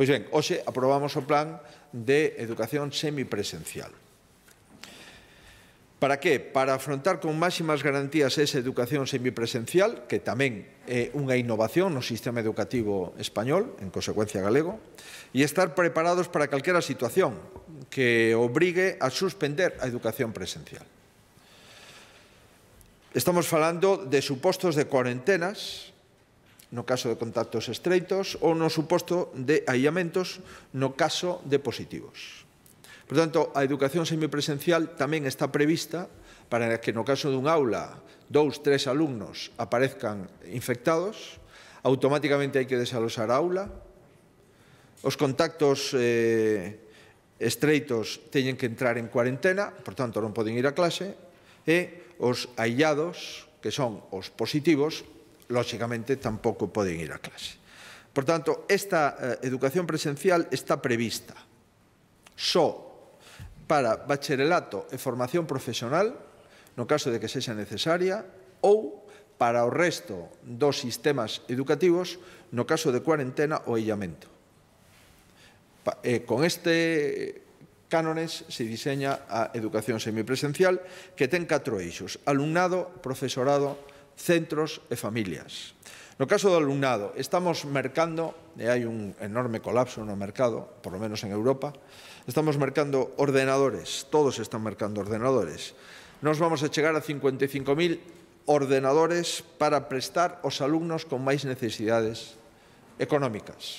Pois ben, hoxe aprobamos o plan de educación semipresencial. Para que? Para afrontar con máximas garantías esa educación semipresencial, que tamén é unha innovación no sistema educativo español, en consecuencia galego, e estar preparados para calquera situación que obrigue a suspender a educación presencial. Estamos falando de supostos de cuarentenas, no caso de contactos estreitos ou no suposto de aillamentos no caso de positivos. Por tanto, a educación semipresencial tamén está prevista para que no caso dun aula dous, tres alumnos aparezcan infectados, automáticamente hai que desalosar a aula, os contactos eh, estreitos teñen que entrar en cuarentena, por tanto non poden ir a clase, e os aillados, que son os positivos, lóxicamente, tampouco poden ir á clase. Por tanto, esta eh, educación presencial está prevista só para bacharelato e formación profesional, no caso de que sexa necesaria, ou para o resto dos sistemas educativos, no caso de cuarentena ou illamento. Eh, con este cánones se diseña a educación semipresencial que ten catro eixos, alumnado, profesorado, centros e familias. No caso do alumnado, estamos mercando, e hai un enorme colapso no mercado, por lo menos en Europa, estamos mercando ordenadores, todos están mercando ordenadores. Nos vamos a chegar a 55.000 ordenadores para prestar aos alumnos con máis necesidades económicas.